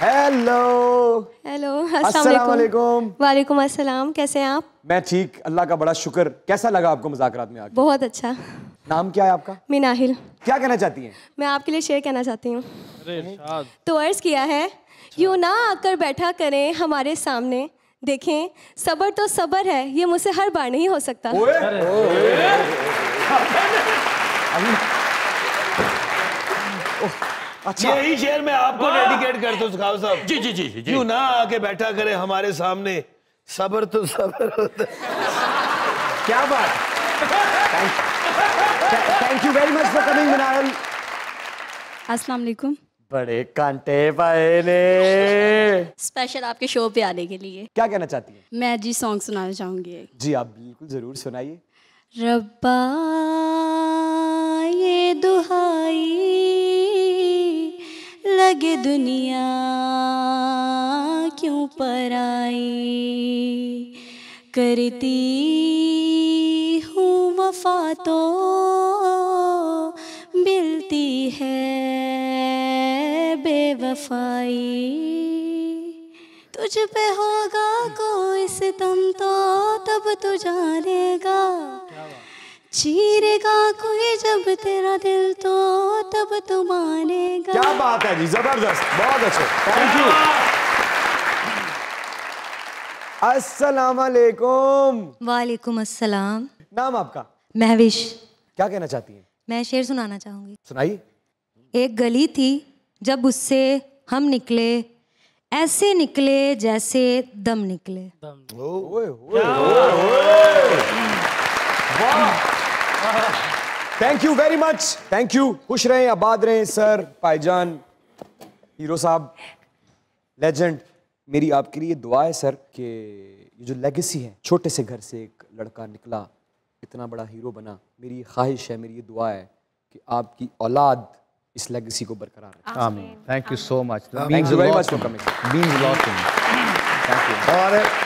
Hello hello अस्सलाम वालेकुम अस्सलाम कैसे हैं आप मैं ठीक अल्लाह का बड़ा शुक्र कैसा लगा आपको मुजाकरात में आके बहुत अच्छा नाम क्या है आपका मिनाहिल क्या कहना चाहती हैं मैं आपके लिए शेयर कहना चाहती हूँ तो अर्ज किया है अच्छा। यू ना आकर बैठा करें हमारे सामने देखें सबर तो सबर है ये मुझसे हर बार नहीं हो सकता ओए, ओए, ओए, ओए, ओए, ओए, ओए, अच्छा यही शेर में आपको डेडिकेट कर दो सुखाव साहब जी जी जी जी क्यों ना आके बैठा करे हमारे सामने सबर तो सबर होता क्या बात thank you very much for coming मनारल अस्सलाम वालेकुम बड़े कांटे पाए ने स्पेशल आपके शो पे आने के लिए क्या कहना चाहती है मैं जी सॉन्ग सुनाना चाहूंगी जी आप बिल्कुल जरूर सुनाइए रब्बा ये दुहा लगे दुनिया क्यों पराई करती हूँ वफा तो मिलती है बेवफाई तुझ पे होगा कोई सितम तो तब तू जानेगा चीरेगा कोई जब तेरा दिल तो तब तो मानेगा क्या बात है जी जबरदस्त बहुत अच्छे थैंक यू अस्सलाम वालेकुम वालेकुम अस्सलाम नाम आपका महविश क्या कहना चाहती हैं मैं शेर सुनाना चाहूंगी सुनाइए एक गली थी जब उससे हम निकले ऐसे निकले जैसे दम निकले दम। ओए ओ, ओ, ओ, वाह thank you very much thank you खुश रहे आबाद रहे सर भाईजान हीरो साहब लेजेंड मेरी आपके लिए दुआ है सर कि ये जो लेगेसी है छोटे से घर से एक लड़का निकला इतना बड़ा हीरो बना मेरी ख्वाहिश है मेरी ये दुआ है कि आपकी औलाद इस लेगेसी को बरकरार रखें आमीन thank you so much thank you very much for coming means lot to me thank you और